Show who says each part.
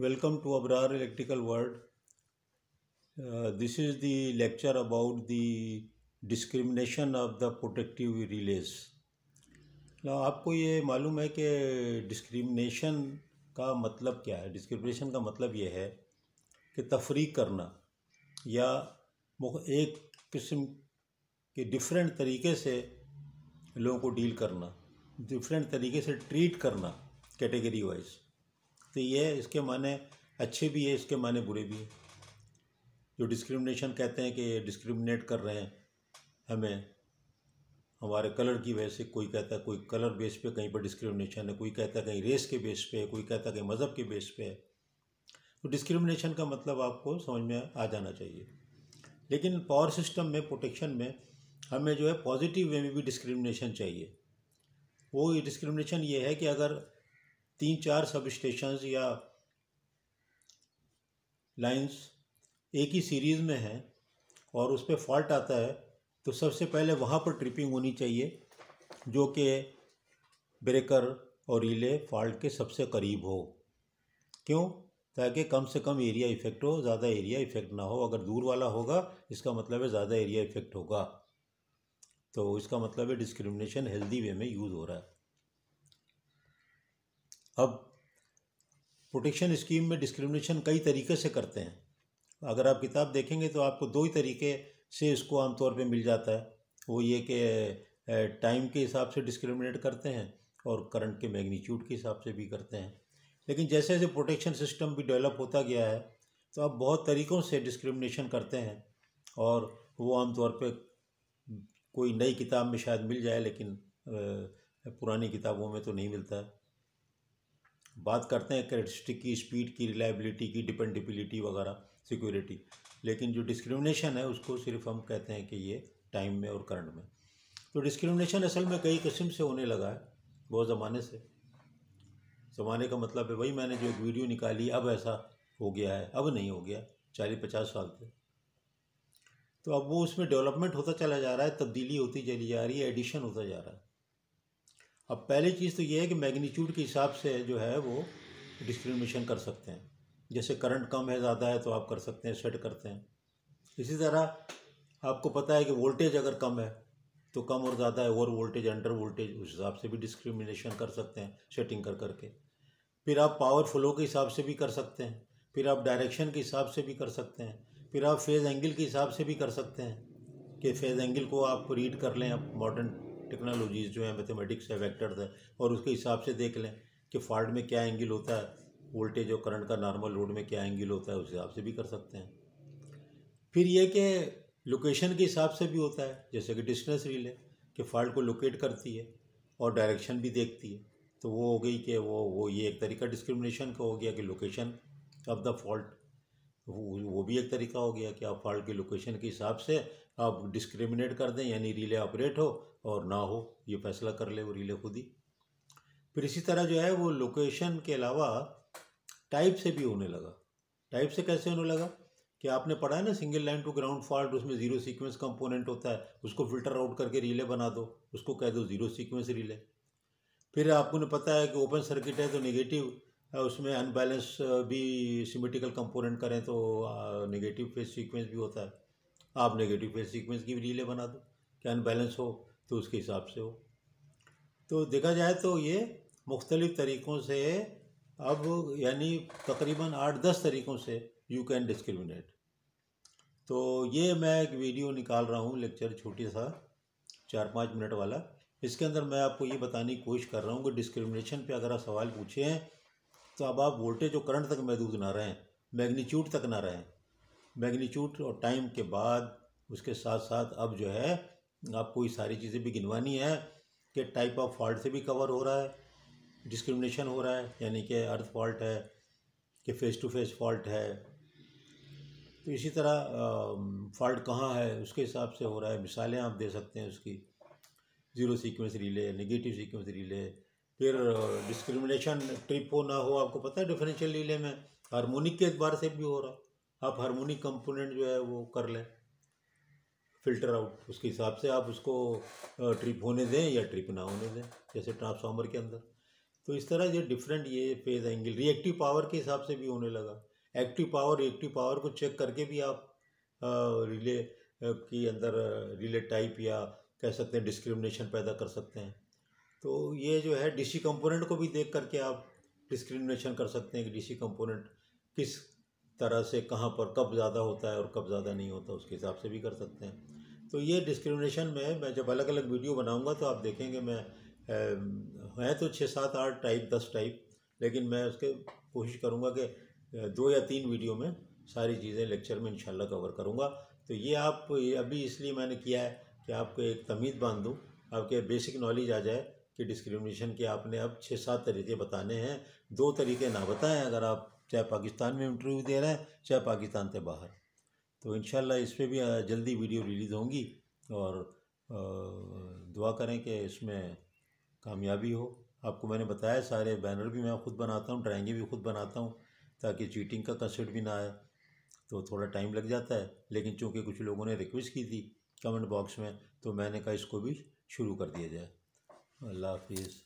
Speaker 1: welcome to Abrar Electrical world this is is lecture about about discrimination of the the protective आपको ये मालूम है कि discrimination का मतलब क्या है डिस्क्रिमिनेशन का मतलब ये है कि तफरीक करना या एक किस्म के डिफरेंट तरीके से लोगों को डील करना डिफरेंट तरीके से ट्रीट करना कैटेगरी वाइज तो ये इसके माने अच्छे भी है इसके माने बुरे भी हैं जो डिस्क्रिमिनेशन कहते हैं कि डिस्क्रिमिनेट कर रहे हैं हमें हमारे कलर की वजह से कोई कहता है कोई कलर बेस पे कहीं पर डिस्क्रिमिनेशन है कोई कहता है कहीं रेस के बेस पे है कोई कहता है कहीं मज़हब के बेस पे है तो डिस्क्रिमिनेशन का मतलब आपको समझ में आ जाना चाहिए लेकिन पावर सिस्टम में प्रोटेक्शन में हमें जो है पॉजिटिव वे में भी डिस्क्रिमिनेशन चाहिए वो डिस्क्रिमिनेशन ये है कि अगर तीन चार सब स्टेशन या लाइंस एक ही सीरीज़ में हैं और उस पर फॉल्ट आता है तो सबसे पहले वहाँ पर ट्रिपिंग होनी चाहिए जो कि ब्रेकर और रिले फॉल्ट के सबसे करीब हो क्यों ताकि कम से कम एरिया इफेक्ट हो ज़्यादा एरिया इफेक्ट ना हो अगर दूर वाला होगा इसका मतलब है ज़्यादा एरिया इफेक्ट होगा तो इसका मतलब है डिस्क्रिमिनेशन हेल्दी वे में यूज़ हो रहा है अब प्रोटेक्शन स्कीम में डिस्क्रिमिनेशन कई तरीके से करते हैं अगर आप किताब देखेंगे तो आपको दो ही तरीके से इसको आमतौर पे मिल जाता है वो ये कि टाइम के हिसाब से डिस्क्रिमिनेट करते हैं और करंट के मैग्नीट्यूड के हिसाब से भी करते हैं लेकिन जैसे जैसे प्रोटेक्शन सिस्टम भी डेवलप होता गया है तो आप बहुत तरीक़ों से डिस्क्रिमिनेशन करते हैं और वो आमतौर पर कोई नई किताब में शायद मिल जाए लेकिन पुरानी किताबों में तो नहीं मिलता है बात करते हैं करेक्टरिस्टिक की स्पीड की रिलायबिलिटी की डिपेंडेबिलिटी वगैरह सिक्योरिटी लेकिन जो डिस्क्रिमिनेशन है उसको सिर्फ हम कहते हैं कि ये टाइम में और करंट में तो डिस्क्रिमिनेशन असल में कई किस्म से होने लगा है बहुत ज़माने से ज़माने का मतलब है वही मैंने जो एक वीडियो निकाली अब ऐसा हो गया है अब नहीं हो गया चालीस पचास साल से तो अब वो उसमें डेवलपमेंट होता चला जा रहा है तब्दीली होती चली जा रही है एडिशन होता जा रहा है अब पहली चीज़ तो ये है कि मैग्नीट्यूड के हिसाब से जो है वो डिस्क्रिमिनेशन कर सकते हैं जैसे करंट कम है ज़्यादा है तो आप कर सकते हैं सेट करते हैं इसी तरह आपको पता है कि वोल्टेज अगर कम है तो कम और ज़्यादा है ओवर वोल्टेज अंडर वोल्टेज उस हिसाब से भी डिस्क्रिमिनेशन कर सकते हैं सेटिंग कर करके फिर आप पावर फ्लो के हिसाब से भी कर सकते हैं फिर आप डायरेक्शन के हिसाब से भी कर सकते हैं फिर आप फेज़ एंगल के हिसाब से भी कर सकते हैं कि फेज़ एंगल को आप रीड कर लें आप मॉडर्न टेक्नोलॉजीज़ जो है मैथमेटिक्स है वैक्टर्स है और उसके हिसाब से देख लें कि फॉल्ट में क्या एंगल होता है वोल्टेज और करंट का नॉर्मल लोड में क्या एंगल होता है उस हिसाब से भी कर सकते हैं फिर यह कि लोकेशन के हिसाब से भी होता है जैसे कि डिस्टेंस रील है कि फॉल्ट को लोकेट करती है और डायरेक्शन भी देखती है तो वो हो गई कि वो वो ये एक तरीका डिस्क्रिमिनेशन का हो गया कि लोकेशन ऑफ द फॉल्ट वो भी एक तरीका हो गया कि आप फॉल्ट की लोकेशन के हिसाब से आप डिस्क्रिमिनेट कर दें यानी रिले ऑपरेट हो और ना हो ये फैसला कर ले वो रिले खुद ही फिर इसी तरह जो है वो लोकेशन के अलावा टाइप से भी होने लगा टाइप से कैसे होने लगा कि आपने पढ़ा है ना single line to ground fault उसमें ज़ीरो सीक्वेंस कंपोनेंट होता है उसको फिल्टर आउट करके रिले बना दो उसको कह दो ज़ीरो सीक्वेंस रिले फिर आपको पता है कि ओपन सर्किट है तो नेगेटिव उसमें अनबैलेंस भी सिमेटिकल कंपोनेंट करें तो नेगेटिव फेज सीक्वेंस भी होता है आप नेगेटिव फेज सीक्वेंस की भी रीले बना दो कि अनबैलेंस हो तो उसके हिसाब से हो तो देखा जाए तो ये मुख्तलिफ तरीक़ों से अब यानी तकरीबन आठ दस तरीक़ों से यू कैन डिस्क्रिमिनेट तो ये मैं एक वीडियो निकाल रहा हूँ लेक्चर छोटी सा चार पाँच मिनट वाला इसके अंदर मैं आपको ये बताने की कोशिश कर रहा हूँ कि डिस्क्रिमिनेशन पे अगर आप सवाल पूछे हैं तो अब आप वोल्टेज और करंट तक महदूद ना रहें मैग्नीट्यूड तक ना रहें मैग्नीट्यूड और टाइम के बाद उसके साथ साथ अब जो है आपको ये सारी चीज़ें भी गिनवानी है कि टाइप ऑफ फॉल्ट से भी कवर हो रहा है डिस्क्रिमिनेशन हो रहा है यानी कि अर्थ फॉल्ट है कि फेस टू फेस फॉल्ट है तो इसी तरह फॉल्ट कहाँ है उसके हिसाब से हो रहा है मिसालें आप दे सकते हैं उसकी zero sequence relay negative sequence relay फिर डिस्क्रिमिनेशन ट्रिप हो ना हो आपको पता है डिफरेंशियल रिले में हारमोनिक के अखबार से भी हो रहा आप हारमोनिक कंपोनेंट जो है वो कर लें फिल्टर आउट उसके हिसाब से आप उसको ट्रिप होने दें या ट्रिप ना होने दें जैसे ट्रांसफार्मर के अंदर तो इस तरह ये डिफरेंट ये फेज एंगल रिएक्टिव पावर के हिसाब से भी होने लगा एक्टिव पावर रिएक्टिव पावर को चेक करके भी आप रिले के अंदर रिले टाइप या कह सकते हैं डिस्क्रिमिनेशन पैदा कर सकते हैं तो ये जो है डीसी कंपोनेंट को भी देख करके आप डिस्क्रिमिनेशन कर सकते हैं कि डीसी कंपोनेंट किस तरह से कहाँ पर कब ज़्यादा होता है और कब ज़्यादा नहीं होता उसके हिसाब से भी कर सकते हैं तो ये डिस्क्रिमिनेशन में मैं जब अलग अलग वीडियो बनाऊँगा तो आप देखेंगे मैं है तो छः सात आठ टाइप दस टाइप लेकिन मैं उसके कोशिश करूँगा कि दो या तीन वीडियो में सारी चीज़ें लेक्चर में इंशाल्लाह कवर करूँगा तो ये आप अभी इसलिए मैंने किया है कि आपको एक तमीज़ बांध दूँ आपके बेसिक नॉलेज आ जाए कि डिस्क्रिमिनेशन के आपने अब छः सात तरीके बताने हैं दो तरीके ना बताएं अगर आप चाहे पाकिस्तान में इंटरव्यू दे रहे हैं चाहे पाकिस्तान से बाहर तो इन इस पर भी जल्दी वीडियो रिलीज़ होंगी और दुआ करें कि इसमें कामयाबी हो आपको मैंने बताया सारे बैनर भी मैं खुद बनाता हूँ ड्राइंगें भी खुद बनाता हूँ ताकि चीटिंग का कंसर्ट भी ना आए तो थोड़ा टाइम लग जाता है लेकिन चूँकि कुछ लोगों ने रिक्वेस्ट की थी कमेंट बॉक्स में तो मैंने कहा इसको भी शुरू कर दिया जाए अल्लाह हाफिज़